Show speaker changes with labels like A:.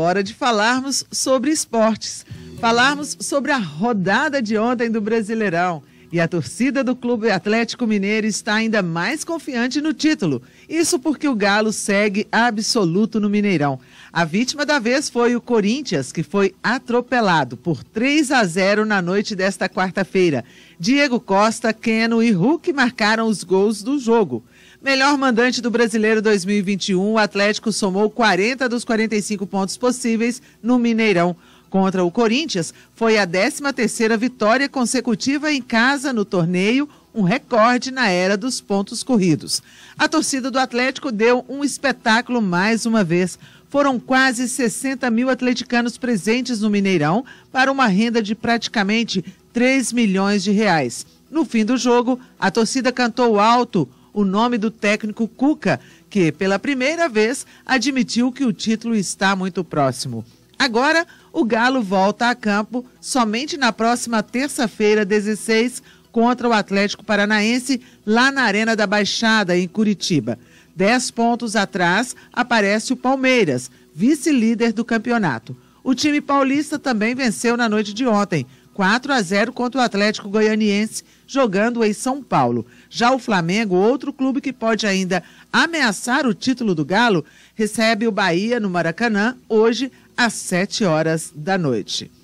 A: Hora de falarmos sobre esportes. Falarmos sobre a rodada de ontem do Brasileirão. E a torcida do Clube Atlético Mineiro está ainda mais confiante no título. Isso porque o Galo segue absoluto no Mineirão. A vítima da vez foi o Corinthians, que foi atropelado por 3 a 0 na noite desta quarta-feira. Diego Costa, Keno e Hulk marcaram os gols do jogo. Melhor mandante do Brasileiro 2021, o Atlético somou 40 dos 45 pontos possíveis no Mineirão. Contra o Corinthians, foi a 13ª vitória consecutiva em casa no torneio, um recorde na era dos pontos corridos. A torcida do Atlético deu um espetáculo mais uma vez. Foram quase 60 mil atleticanos presentes no Mineirão para uma renda de praticamente 3 milhões de reais. No fim do jogo, a torcida cantou alto o nome do técnico Cuca, que pela primeira vez admitiu que o título está muito próximo. Agora, o Galo volta a campo somente na próxima terça-feira, 16, contra o Atlético Paranaense, lá na Arena da Baixada, em Curitiba. Dez pontos atrás aparece o Palmeiras, vice-líder do campeonato. O time paulista também venceu na noite de ontem, 4 a 0 contra o Atlético Goianiense, jogando em São Paulo. Já o Flamengo, outro clube que pode ainda ameaçar o título do Galo, recebe o Bahia no Maracanã hoje às 7 horas da noite.